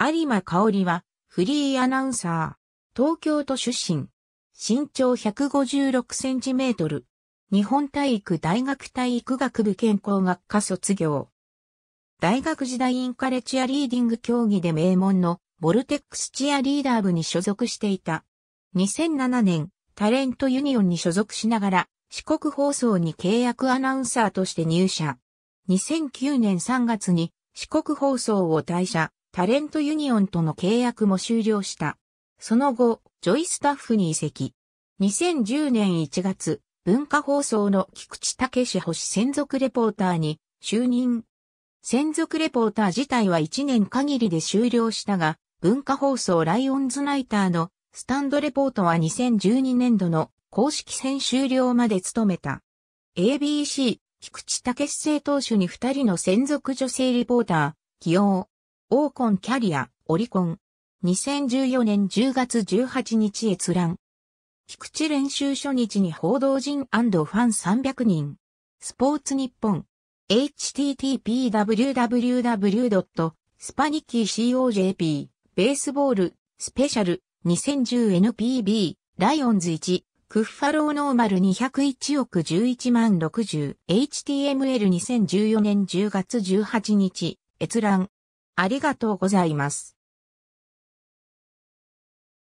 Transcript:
有馬香織は、フリーアナウンサー、東京都出身、身長156センチメートル、日本体育大学体育学部健康学科卒業。大学時代インカレチアリーディング競技で名門のボルテックスチアリーダー部に所属していた。2007年、タレントユニオンに所属しながら、四国放送に契約アナウンサーとして入社。2009年3月に四国放送を退社。タレントユニオンとの契約も終了した。その後、ジョイスタッフに移籍。2010年1月、文化放送の菊池武史星専属レポーターに就任。専属レポーター自体は1年限りで終了したが、文化放送ライオンズナイターのスタンドレポートは2012年度の公式戦終了まで務めた。ABC、菊池武史生投手に2人の専属女性レポーター、起用。オーコンキャリア、オリコン。2014年10月18日閲覧。菊池練習初日に報道陣ファン300人。スポーツ日本。h t t p w w w s p a n i c k y c o j p ベースボールスペシャル 2010NPB ライオンズ1クッファローノーマル201億11万60 HTML2014 年10月18日閲覧ありがとうございます。